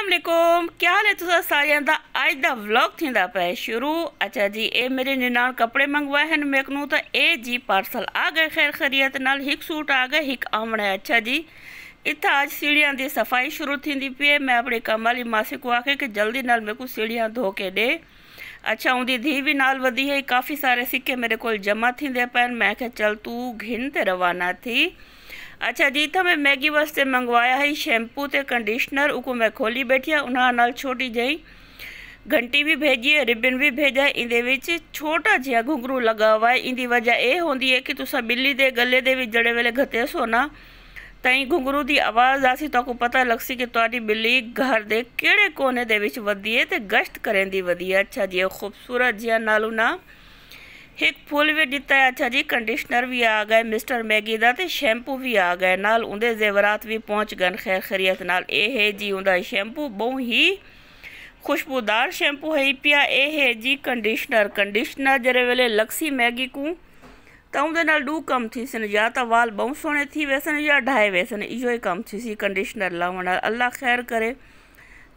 ਅਲੈਕੁਮ ਕੀ ਹਾਲ ਹੈ ਤੁਸਾਂ ਸਾਰਿਆਂ ਦਾ ਅੱਜ ਦਾ ਵਲੌਗ ਥਿੰਦਾ ਪਏ ਸ਼ੁਰੂ ਅੱਛਾ ਜੀ ਇਹ ਮੇਰੇ ਨਿਨਾਣ ਕੱਪੜੇ ਮੰਗਵਾਏ ਹਨ ਮੇਕ ਨੂੰ ਤਾਂ ਇਹ ਜੀ ਪਾਰਸਲ ਆ ਗਏ ਖੈਰ ਖਰੀਅਤ ਨਾਲ ਇੱਕ ਸੂਟ ਆ ਗਿਆ ਇੱਕ ਆਮਣਾ ਹੈ ਅੱਛਾ ਜੀ ਇੱਥੇ ਅੱਜ ਸੀੜੀਆਂ ਦੀ ਸਫਾਈ ਸ਼ੁਰੂ ਥਿੰਦੀ ਪਈ ਮੈਂ ਆਪਣੇ ਕੰਮ ਵਾਲੀ ਮਾਸੀ ਕੋ ਆਖੇ ਕਿ ਜਲਦੀ ਨਾਲ ਮੇਰੇ ਸੀੜੀਆਂ ਧੋ ਕੇ ਦੇ ਅੱਛਾ ਉਹਦੀ ਧੀ ਵੀ ਨਾਲ ਵਧੀ ਹੈ ਕਾਫੀ ਸਾਰੇ ਸਿੱਕੇ ਮੇਰੇ ਕੋਲ ਜਮਾ ਥਿੰਦੇ ਪਏ ਮੈਂ ਕਿਹਾ ਚਲ ਤੂੰ ਘਿੰਨ ਤੇ ਰਵਾਨਾ ਥੀ अच्छा जी ਤਾਂ तो मैं मैगी वास्ते मंगवाया ਹੈ ਸ਼ੈਂਪੂ ਤੇ ਕੰਡੀਸ਼ਨਰ ਉਹ ਕੋ ਮੈਂ ਖੋਲੀ ਬੈਠਿਆ ਉਹਨਾਂ ਨਾਲ घंटी भी भेजी है रिबिन भी भेजा है इंटे छोटा जहा घुंगरू लगा हुआ है इंकी वजह यह होंगी है कि तुस बिल्ली के गले के जड़े वेले गते सोना ना तई घुंघरू की आवाज़ आ सी तो पता लग सी कि थोड़ी बिल्ली घर के किड़े कोने के वधी है तो गश्त करें दी वधी अच्छा जी खूबसूरत जहा नालू ना ਇੱਕ ਫੁੱਲ ਵੀ ਦਿੱਤਾ ਹੈ ਅੱਛਾ ਜੀ ਕੰਡੀਸ਼ਨਰ ਵੀ ਆ ਗਏ ਮਿਸਟਰ ਮੈਗੀ ਦਾ ਤੇ ਸ਼ੈਂਪੂ ਵੀ ਆ ਗਏ ਨਾਲ ਉਹਦੇ ਜ਼ੇਵਰਾਤ ਵੀ ਪਹੁੰਚ ਗਏ ਖੈਰ ਖਰੀਅਤ ਨਾਲ ਇਹ ਹੈ ਜੀ ਉਹਦਾ ਸ਼ੈਂਪੂ ਬਹੁਤ ਹੀ ਖੁਸ਼ਬੂਦਾਰ ਸ਼ੈਂਪੂ ਹੈ ਪਿਆ ਇਹ ਹੈ ਜੀ ਕੰਡੀਸ਼ਨਰ ਕੰਡੀਸ਼ਨਰ ਜਿਹੜੇ ਵੇਲੇ ਲਕਸੀ ਮੈਗੀ ਕੋ ਤਾਂ ਉਹਦੇ ਨਾਲ ਡੂ ਕੰਮ ਥੀ ਸਨ ਜਾਂ ਤਾਂ ਵਾਲ ਬਹੁਤ ਸੋਹਣੇ ਥੀ ਵੈਸਨ ਜਾਂ ਢਾਏ ਵੈਸਨ ਇਹੋ ਹੀ ਕੰਮ ਥੀ ਸੀ ਕੰਡੀਸ਼ਨਰ ਲਾਉਣ ਨਾਲ ਅੱਲਾ ਖੈਰ ਕਰੇ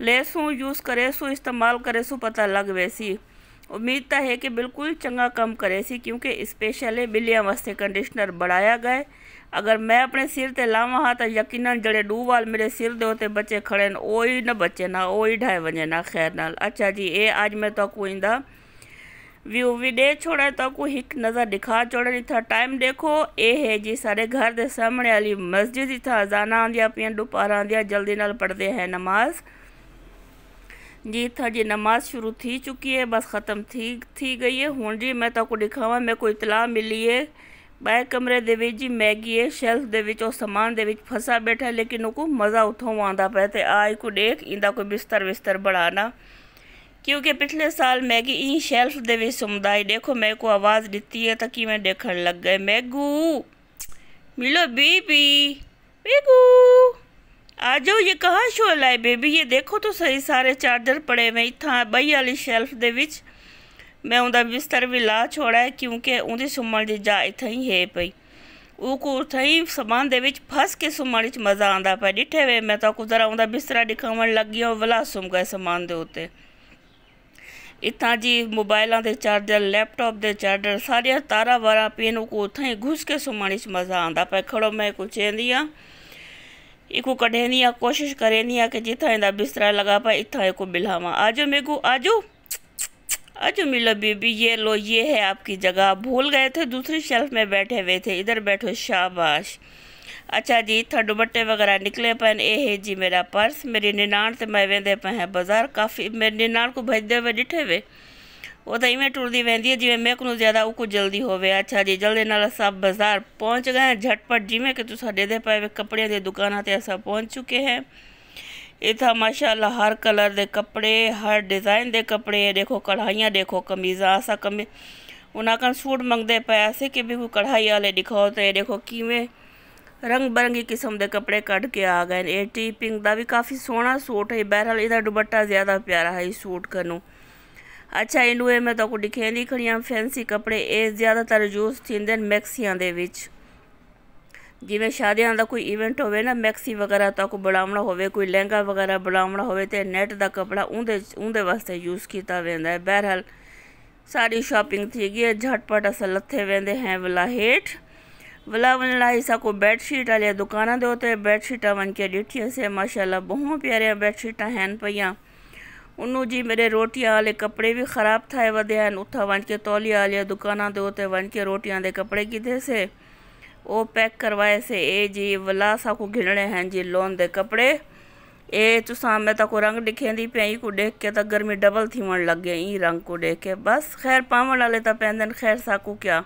ਲੈ ਸੂ ਯੂਜ਼ ਕਰੇ ਸੋ ਇਸਤੇਮਾਲ ਕਰੇ ਸੋ ਪਤਾ ਲੱਗ ਵੈਸੀ ਉਮੀਦ ਤਾਂ ਹੈ ਕਿ ਬਿਲਕੁਲ ਚੰਗਾ ਕੰਮ ਕਰੇ ਸੀ ਕਿਉਂਕਿ ਸਪੈਸ਼ਲ ਇਹ ਬਿੱਲੀਆਂ ਵਾਸਤੇ ਕੰਡੀਸ਼ਨਰ ਬਣਾਇਆ ਗਿਆ ਅਗਰ ਮੈਂ ਆਪਣੇ ਸਿਰ ਤੇ ਲਾਵਾਂ ਹਾਂ ਤਾਂ ਯਕੀਨਨ ਜਿਹੜੇ ਡੂ ਵਾਲ ਮੇਰੇ ਸਿਰ ਦੇ ਉਤੇ ਬੱਚੇ ਖੜੇ ਨੇ ਉਹ ਹੀ ਨਾ ਬੱਚੇ ਨਾ ਉਹ ਹੀ ਢਾਏ ਵਜੇ ਨਾ ਖੈਰ ਨਾਲ ਅੱਛਾ ਜੀ ਇਹ ਅੱਜ ਮੈਂ ਤੁਹਾਨੂੰ ਇੰਦਾ व्यू भी दे छोड़ा तो आपको एक नज़र दिखा छोड़ा था टाइम देखो ये है जी सारे घर के सामने वाली मस्जिद था अजाना आदि पे दोपहर आदि ਜਲਦੀ ਨਾਲ ਪੜਦੇ ਹੈ ਨਮਾਜ਼ गीत था जी नमाज शुरू थी चुकी है बस ख़त्म थी थी गई है हूँ जी मैं तो ਦਿਖਾਵਾਂ ਮੇਰੇ को ਇਤਲਾਹ ਮਿਲੀ ਹੈ ਬਾਹਰ ਕਮਰੇ ਦੇ ਵਿੱਚ ਜੀ ਮੈਗੀ ਹੈ ਸ਼ੈਲਫ ਦੇ ਵਿੱਚ ਉਹ ਸਮਾਨ ਦੇ ਵਿੱਚ ਫਸਾ ਬੈਠਾ ਲੇਕਿਨ ਉਹ ਮਜ਼ਾ ਉਥੋਂ ਆਉਂਦਾ ਪਿਆ ਤੇ ਆਜ ਕੋ ਦੇਖ ਇੰਦਾ ਕੋਈ ਬਿਸਤਰ ਵਿਸਤਰ ਬਣਾਣਾ ਕਿਉਂਕਿ ਪਿਛਲੇ ਸਾਲ ਮੈਗੀ ਇਹ ਸ਼ੈਲਫ ਦੇ ਵਿੱਚ ਸੁਮਦਾ ਹੈ ਦੇਖੋ ਮੇਰੇ ਕੋ ਆਵਾਜ਼ ਦਿੱਤੀ ਹੈ ਤਾਂ ਕਿ ਮੈਂ ਦੇਖਣ ਲੱਗ ਗਏ ਮੈਗੂ ਮਿਲੋ ਬੀਬੀ ਮੈਗੂ आ जाओ ये कहाँ शोला है बेबी ये देखो तो सही सारे चार्जर पड़े हुए इत्थां बही वाली शेल्फ दे विच मैं उनका बिस्तर भी ला छोड़ा है क्योंकि उनकी सुमण की जा इत्थें ही है पई ਉਹਕੋ ਉਥਈ ਸਮਾਨ ਦੇ ਵਿੱਚ ਫਸ ਕੇ ਸੁਮਣ ਵਿੱਚ ਮਜ਼ਾ ਆਂਦਾ ਪਿਆ ਡਿੱਠੇ ਵੇ ਮੈਂ ਤਾਂ ਕੋ ਜ਼ਰਾ ਉਹਦਾ ਬਿਸਤਰਾ ਦਿਖਾਉਣ ਲੱਗੀ ਉਹ ਵਲਾ ਸੁਮ ਗਏ ਸਮਾਨ ਦੇ ਉੱਤੇ ਇਤਾਂ ਜੀ ਮੋਬਾਈਲਾਂ ਦੇ ਚਾਰਜਰ ਲੈਪਟਾਪ ਦੇ ਚਾਰਜਰ ਸਾਰੀਆਂ ਤਾਰਾਂ ਵਾਰਾ ਪੀਨ ਉਹ ਉਥਈ ਘੁਸ ਕੇ ਸੁਮਣ ਵਿੱਚ ਮਜ਼ਾ ਆਂਦਾ ਪਿਆ ਖੜੋ ਮੈਂ ਕੁਛ ਕਹਿੰਦੀ ਆ इको कॾहिं आ कोशिश करे ॾींहुं आहे की जिथा हेॾा बिस्तरा लॻा पिया इथां को बिल्हावा आजो मेगू आजो आजो मिलो बीबी ये लो ये है आपकी जगह भूल गए थे दूसरी शेल्फ में बैठे हुए थे इधर बैठो शाबाश अच्छा जी इतना दुबट्टे वगैरह निकले पन ए है जी मेरा पर्स मेरी निनान से मैं वेंदे पे हैं बाज़ार काफ़ी मेरे निनान को भेजते हुए डिठे हुए ਉਹ ਤਾਂ ਇਵੇਂ ਟੁਰਦੀ ਵੈਂਦੀ ਹੈ ਜਿਵੇਂ ਮੇਕ ਨੂੰ ਜ਼ਿਆਦਾ ਉਹ ਕੁ ਜਲਦੀ ਹੋਵੇ ਅੱਛਾ ਜੀ ਜਲਦੀ ਨਾਲ ਸਭ ਬਾਜ਼ਾਰ ਪਹੁੰਚ ਗਏ ਝਟਪਟ ਜਿਵੇਂ ਕਿ ਤੁਸੀਂ ਦੇ ਪਏ ਕੱਪੜਿਆਂ ਦੀ ਦੁਕਾਨਾਂ ਤੇ ਅਸਾਂ ਪਹੁੰਚ ਚੁੱਕੇ ਹੈ ਇਥਾ ਮਾਸ਼ਾਅੱਲਾ ਹਰ ਕਲਰ ਦੇ ਕੱਪੜੇ ਹਰ ਡਿਜ਼ਾਈਨ ਦੇ ਕੱਪੜੇ ਦੇਖੋ ਕੜਾਈਆਂ ਦੇਖੋ ਕਮੀਜ਼ਾਂ ਅਸਾਂ ਕਮੀ ਉਹਨਾਂ ਕਨ ਸੂਟ ਮੰਗਦੇ ਪਏ ਐਸੇ ਕਿ ਵੀ ਉਹ ਕੜਾਈ ਵਾਲੇ ਦਿਖਾਓ ਤੇ ਦੇਖੋ ਕਿਵੇਂ ਰੰਗ ਬਰੰਗੀ ਕਿਸਮ ਦੇ ਕੱਪੜੇ ਕੱਢ ਕੇ ਆ ਗਏ ਇਹ ਟੀਪਿੰਗ ਪਿੰਕ ਦਾ ਵੀ ਕਾਫੀ ਸੋਹਣਾ ਸੂਟ ਹੈ ਬਹਿਰਲ ਇਹਦਾ ਦੁਪੱਟਾ ਜ਼ਿਆਦਾ ਪਿਆਰਾ ਹੈ ਇਸ ਸੂਟ ਕਨੂੰ ਅੱਛਾ ਇੰਡੂ ਇਹ ਮੈਂ ਤੁਹਾਨੂੰ ਦਿਖੇਂਦੀ ਖੜੀਆਂ ਫੈਂਸੀ ਕੱਪੜੇ ਇਹ ਜ਼ਿਆਦਾਤਰ ਯੂਜ਼ ਥਿੰਦੇ ਨੇ ਮੈਕਸੀਆਂ ਦੇ ਵਿੱਚ ਜਿਵੇਂ ਸ਼ਾਦੀਆਂ ਦਾ ਕੋਈ ਇਵੈਂਟ ਹੋਵੇ ਨਾ ਮੈਕਸੀ ਵਗੈਰਾ ਤਾਂ ਕੋ ਬੁਲਾਉਣਾ ਹੋਵੇ ਕੋਈ ਲਹਿੰਗਾ ਵਗੈਰਾ ਬੁਲਾਉਣਾ ਹੋਵੇ ਤੇ ਨੈਟ ਦਾ ਕਪੜਾ ਉਹਦੇ ਉਹਦੇ ਵਾਸਤੇ ਯੂਜ਼ ਕੀਤਾ ਜਾਂਦਾ ਹੈ ਬਹਿਰਹਾਲ ਸਾਰੀ ਸ਼ਾਪਿੰਗ ਥੀ ਗਈ ਹੈ ਝਟਪਟ ਅਸਾਂ ਲੱਥੇ ਵੈਂਦੇ ਹੈ ਵਲਾ ਹੇਠ ਵਲਾ ਵਣ ਲਈ ਸਾ ਕੋ ਬੈੱਡ ਸ਼ੀਟ ਵਾਲੇ ਦੁਕਾਨਾਂ ਦੇ ਉਤੇ ਬੈੱਡ ਸ਼ੀਟਾਂ ਵਨ ਕੇ ਡਿਠੀਆਂ ਸੇ ਮਾਸ਼ਾਅੱਲਾ ਬਹੁਤ ਪਿਆਰੀਆਂ ਬੈੱਡ ਸ਼ੀਟਾਂ ਹਨ ਪਈਆਂ ਉਹਨੂੰ ਜੀ ਮੇਰੇ ਰੋਟੀਆਂ ਵਾਲੇ ਕੱਪੜੇ ਵੀ ਖਰਾਬ ਥਾਏ ਵਦੇ ਹਨ ਉੱਥਾ ਵੰਜ ਕੇ ਤੌਲੀਆ ਵਾਲੀਆਂ ਦੁਕਾਨਾਂ ਦੇ ਉਤੇ ਵੰਜ ਕੇ ਰੋਟੀਆਂ ਦੇ ਕੱਪੜੇ ਕਿਤੇ ਸੇ ਉਹ ਪੈਕ ਕਰਵਾਏ ਸੇ ਇਹ ਜੀ ਵਲਾ ਸਾ ਕੋ ਘਿਣਣੇ ਹਨ ਜੀ ਲੋਨ ਦੇ ਕੱਪੜੇ ਇਹ ਤੁਸਾਂ ਮੈਂ ਤਾਂ ਕੋ ਰੰਗ ਦਿਖੇਂਦੀ ਪਈ ਕੋ ਦੇਖ ਕੇ ਤਾਂ ਗਰਮੀ ਡਬਲ ਥੀਵਣ ਲੱਗ ਗਈ ਰੰਗ ਕੋ ਦੇਖ ਕੇ ਬਸ ਖੈਰ ਪਾਵਣ ਵਾਲੇ ਤਾਂ ਪੈਂਦਨ ਖੈਰ ਸਾ ਕੋ ਕਿਆ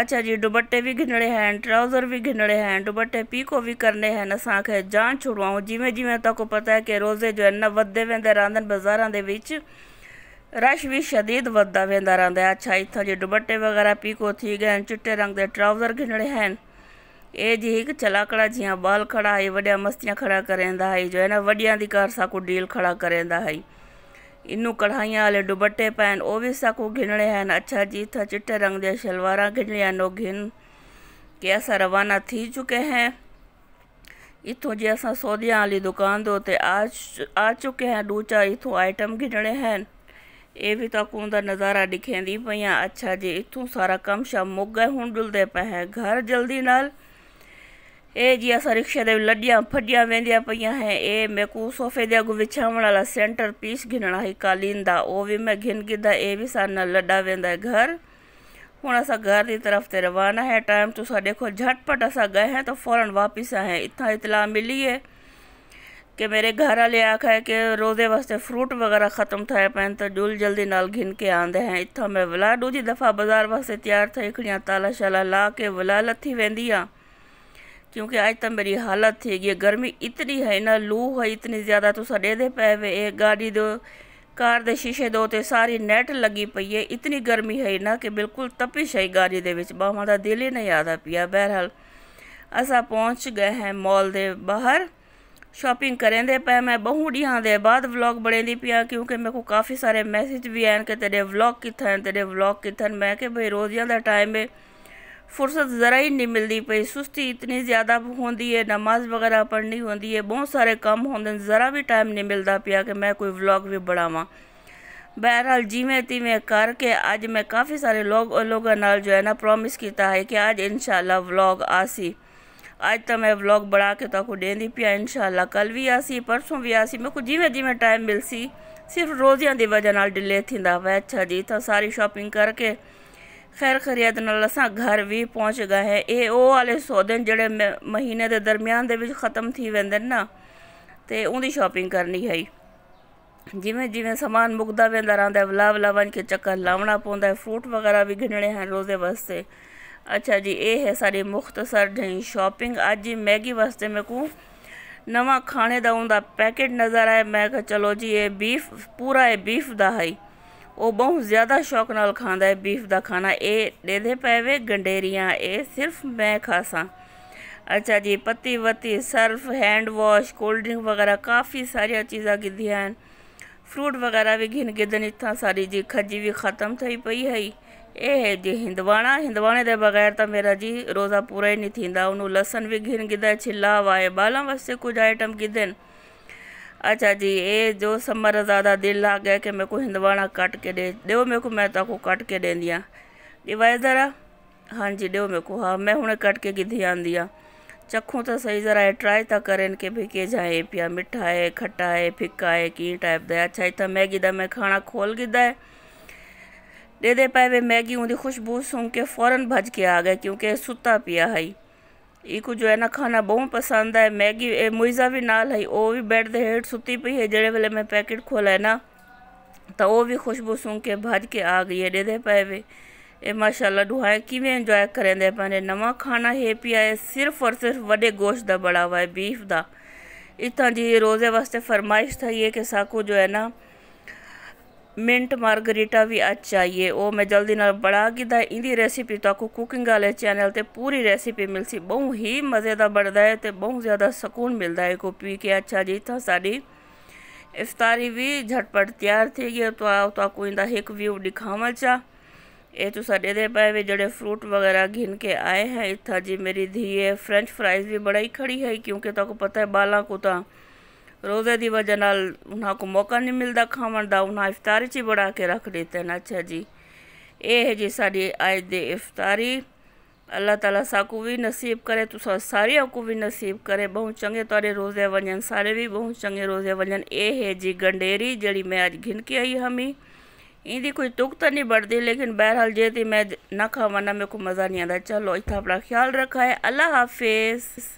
अच्छा जी दुबट्टे भी घिनड़े हैं ट्राउज़र भी घिनड़े हैं दुबट्टे पीको भी करने हैं असांखे जान छुड़वाऊं जिवें जिवें तव्हांखे पता है कि रोज़े जो है न वधदे वेंदे रहंदा आहिनि बाज़ारां रश भी शदीद वधंदा वेंदा रहंदा आहे अच्छा इतों जे दुबट्टे वग़ैरह पीको थी गए चिट्टे रंग के ट्राउज़र घिनड़े आहिनि ਇਹ ਜੀ चलाकड़ा जी बाल खड़ा है ਹੈ मस्तियाँ खड़ा ਖੜਾ ਕਰੇਂਦਾ ਹੈ ਜੋ ਹੈ ਨਾ ਵੜਿਆਂ ਦੀ ਕਾਰ ਸਾਕੋ ਡੀਲ ਖੜਾ ਕਰੇਂਦਾ ਹੈ ਇਨੂੰ ਕਢਾਈਆਂ ਵਾਲੇ ਦੁਪੱਟੇ ਪੈਣ ਉਹ ਵੀ ਸਾਕੂ ਘਿਣੜੇ ਹਨ ਅੱਛਾ ਜੀ ਥਾ ਚਿੱਟੇ ਰੰਗ ਦੇ ਸ਼ਲਵਾਰਾਂ ਘਿਣੜੀਆਂ ਨੋ ਘਿਣ ਕੇ ਅਸਾਂ ਰਵਾਨਾ ਥੀ ਚੁਕੇ ਹੈ इतों जी असां सौदिया वाली दुकान दो ते आ आ चुके हैं दू चार इतों आइटम गिनणे हैं ਇਹ ਵੀ ਤਾਂ ਕੂੰ ਦਾ ਨਜ਼ਾਰਾ ਦਿਖੇਂਦੀ ਪਈਆਂ ਅੱਛਾ ਜੀ ਇਥੋਂ ਸਾਰਾ ਕੰਮ ਸ਼ਾ ਮੁੱਕ ਗਏ ਹੁਣ ਡੁੱਲਦੇ ਪਏ ਹੈ ਘਰ ਜਲਦੀ ਨਾਲ ਇਹ ਜੀ ਅਸਾਂ ਰਿਕਸ਼ੇ ਦੇ ਲੱਡੀਆਂ ਫੱਡੀਆਂ ਵੇਂਦੀਆਂ ਪਈਆਂ ਹੈ ਇਹ ਮੇਕੂ ਸੋਫੇ ਦੇ ਅਗੂ ਵਿਛਾਉਣ ਵਾਲਾ ਸੈਂਟਰ ਪੀਸ ਗਿਣਣਾ ਹੀ ਕਾਲੀਨ ਦਾ ਉਹ ਵੀ ਮੈਂ ਗਿਣ ਗਿਦਾ ਇਹ ਵੀ ਸਾਨਾ ਲੱਡਾ ਵੇਂਦਾ ਹੈ ਘਰ ਹੁਣ ਅਸਾਂ ਘਰ ਦੀ ਤਰਫ ਤੇ ਰਵਾਨਾ ਹੈ ਟਾਈਮ ਤੁਸੀਂ ਦੇਖੋ ਝਟਪਟ ਅਸਾਂ ਗਏ ਹੈ ਤਾਂ ਫੌਰਨ ਵਾਪਸ ਆਏ ਹੈ ਇਤਨਾ ਇਤਲਾ ਮਿਲੀ है कि मेरे घर वाले आखा है कि रोजे वास्ते फ्रूट वगैरह ख़त्म थे पैन तो जुल जल्दी नाल घिन के आंदे हैं इतना मैं वला दूजी दफ़ा बाजार वास्ते तैयार थे खड़ियाँ ताला शाला ला के वला लथी वेंदी आ क्योंकि आज तक तो मेरी हालत थी ये गर्मी इतनी है ना लू है इतनी ज़्यादा तो सड़े दे पे वे गाड़ी दो कार दे शीशे दो तो सारी नेट लगी पई है इतनी गर्मी है ना कि बिल्कुल तपिश है गाड़ी के विच का दिल ही नहीं आता पिया बहरहाल असा पहुंच गए हैं मॉल के बाहर शॉपिंग करें दे पे मैं बहु ढिया दे बाद व्लॉग बने पिया क्योंकि मेरे को काफ़ी सारे मैसेज भी आए कि तेरे व्लॉग कितन तेरे व्लॉग कितन मैं कि भाई रोज़िया का टाइम है फुर्सत ज़रा ही नहीं मिलती पी सुस्ती इतनी ज़्यादा होंगी है नमाज वगैरह पढ़नी होंगी है बहुत सारे काम होंगे ज़रा भी टाइम नहीं मिलता पिया कि मैं कोई व्लॉग भी बढ़ावा बहरहाल जिमें तिमें करके अज मैं काफ़ी सारे लोग लोगों जो है ना प्रोमिस किया है कि अज इन शाला व्लॉग आसी अज तो मैं व्लॉग बढ़ा के तुम तो देंदी पिया शाला कल भी आसी परसों भी आसी मेरे को जिमें जिमें टाइम मिलसी सिर्फ रोज़िया की वजह डिले थी वह अच्छा जी तो सारी शॉपिंग करके ਖੈਰ ਖਰੀਅਤ ਨਾਲ ਅਸਾਂ ਘਰ ਵੀ ਪਹੁੰਚ ਗਏ ਹੈ ਇਹ ਉਹ ਵਾਲੇ ਸੌਦੇ ਜਿਹੜੇ ਮਹੀਨੇ ਦੇ ਦਰਮਿਆਨ ਦੇ ਵਿੱਚ ਖਤਮ ਥੀ ਵੰਦੇ ਨਾ ਤੇ ਉਹਦੀ ਸ਼ਾਪਿੰਗ ਕਰਨੀ ਹੈ ਜਿਵੇਂ ਜਿਵੇਂ ਸਮਾਨ ਮੁਕਦਾ ਵੰਦਾ ਰਹਿੰਦਾ ਵਲਾ ਵਲਾ ਵੰਨ ਕੇ ਚੱਕਰ ਲਾਉਣਾ ਪਉਂਦਾ ਹੈ ਫਰੂਟ ਵਗੈਰਾ ਵੀ ਗਿਣਣੇ ਹਨ ਰੋਜ਼ੇ ਵਾਸਤੇ ਅੱਛਾ ਜੀ ਇਹ ਹੈ ਸਾਡੀ ਮੁਖਤਸਰ ਜਿਹੀ ਸ਼ਾਪਿੰਗ ਅੱਜ ਹੀ ਮੈਗੀ ਵਾਸਤੇ ਮੈਂ ਕੋ ਨਵਾਂ ਖਾਣੇ ਦਾ ਉਹਦਾ ਪੈਕੇਟ ਨਜ਼ਰ ਆਇਆ ਮੈਂ ਕਿਹਾ ਚਲੋ ਜੀ ਇਹ ਬੀਫ ਪੂਰਾ ਇਹ ਬੀਫ ਦਾ ਹੈ ਉਹ ਬਹੁਤ ਜ਼ਿਆਦਾ ਸ਼ੌਕ ਨਾਲ ਖਾਂਦਾ ਹੈ ਬੀਫ ਦਾ ਖਾਣਾ ਇਹ ਦੇਦੇ ਪੈਵੇ ਗੰਡੇਰੀਆਂ ਇਹ ਸਿਰਫ ਮੈਂ ਖਾਸਾਂ ਅੱਛਾ ਜੀ ਪੱਤੀ ਵਤੀ Surf hand wash cold drink ਵਗੈਰਾ ਕਾਫੀ ਸਾਰੀਆਂ ਚੀਜ਼ਾਂ ਗਿੱਧੀਆਂ ਹਨ ਫਰੂਟ ਵਗੈਰਾ ਵੀ ਗਿਣ ਦਿਨ ਇੱਥਾਂ ਸਾਰੀ ਜੀ ਖੱਜੀ ਵੀ ਖਤਮ થઈ ਪਈ ਹੈ ਇਹ ਹੈ ਜੀ ਹਿੰਦਵਾਣਾ ਹਿੰਦਵਾਣੇ ਦੇ ਬਗੈਰ ਤਾਂ ਮੇਰਾ ਜੀ ਰੋਜ਼ਾ ਪੂਰਾ ਹੀ ਨਹੀਂ ਥਿੰਦਾ ਉਹਨੂੰ ਲਸਣ ਵੀ ਗਿਨ ਗਿਦਾ ਛਿੱਲਾ ਵਾਏ ਬਾਲਾਂ ਵਾਸਤੇ ਕੁਝ ਆਈਟਮ ਗਿਦਨ अच्छा जी ये जो समर ज़्यादा दिल आ गया कि मेरे को हिंदवाणा कट के दे दो मेरे को मैं तक कट के दे हाँ डिवाइस ज़रा हाँ जी दो मेरे को हाँ मैं हूँ कट के किधी आंदी हाँ चखूँ तो सही ज़रा ये ट्राई तो करें कि भाई के जाए पिया मिठा है खट्टा है फिक्का है की टाइप है अच्छा इतना मैगी का मैं खाना खोल गिदा है दे दे पाए वे मैगी उनकी खुशबू सूंघ के फ़ौरन भज के आ गए क्योंकि सुता पिया है इको जो है ना खाना बहुत पसंद है मैगी मुइजा भी नाल है वह भी बेड के हेठ सुती पई है जेड़े वेले मैं पैकेट खोला है ना तो वह भी खुशबू सूं के भज के आ गई है दे पे वे ये माशाला डुहाए किमें इंजॉय करेंदे पे नवा खाना है पी आए सिर्फ और सिर्फ वे गोश्त का बड़ा हुआ है बीफ का इतना जी रोज़े वास्ते फरमाइश था ये कि साकू जो है ना मिंट मारगरीटा भी अच चाहिए वह मैं जल्दी ना बढ़ा कि इंधी रेसिपी तक तो कुकिंग वाले चैनल पर पूरी रेसिपी मिलसी बहुत ही मज़ेदार बनता है तो बहुत ज़्यादा सुकून मिलता है पी के अच्छा जी इतना साड़ी इफ्तारी भी झटपट तैयार थी गई तो आपको तो इंता एक व्यू दिखाव चा ये तो साढ़े पे भी जड़े फ्रूट वगैरह गिन के आए हैं इतना जी मेरी धीए फ्रेंच फ्राइज भी बड़ा ही खड़ी है क्योंकि तक तो पता है बाला को तो रोजे की वजह ਨਾਲ उन्हों को मौका नहीं मिलता ਖਾਣ का ਉਹਨਾਂ ਇਫਤਾਰੀ 'ਚ ਬਣਾ ਕੇ ਰੱਖ ਦਿੱਤੇ ਨੇ ਅੱਛਾ ਜੀ ਇਹ ਹੈ ਜੀ ਸਾਡੀ ਅੱਜ ਦੀ ਇਫਤਾਰੀ अल्लाह तला साकू भी नसीब करे तो सारी आपको भी नसीब करे बहुत चंगे तारे रोज़े वजन सारे भी बहुत चंगे रोज़े वजन ए है जी गंडेरी जड़ी मैं अज गिन के आई हमी हाँ इंधी कोई तुक तो नहीं बढ़ती लेकिन बहरहाल जे थी मैं ना खावाना मेरे को मज़ा नहीं आता चलो इतना अपना ख्याल रखा है अल्लाह हाफिज़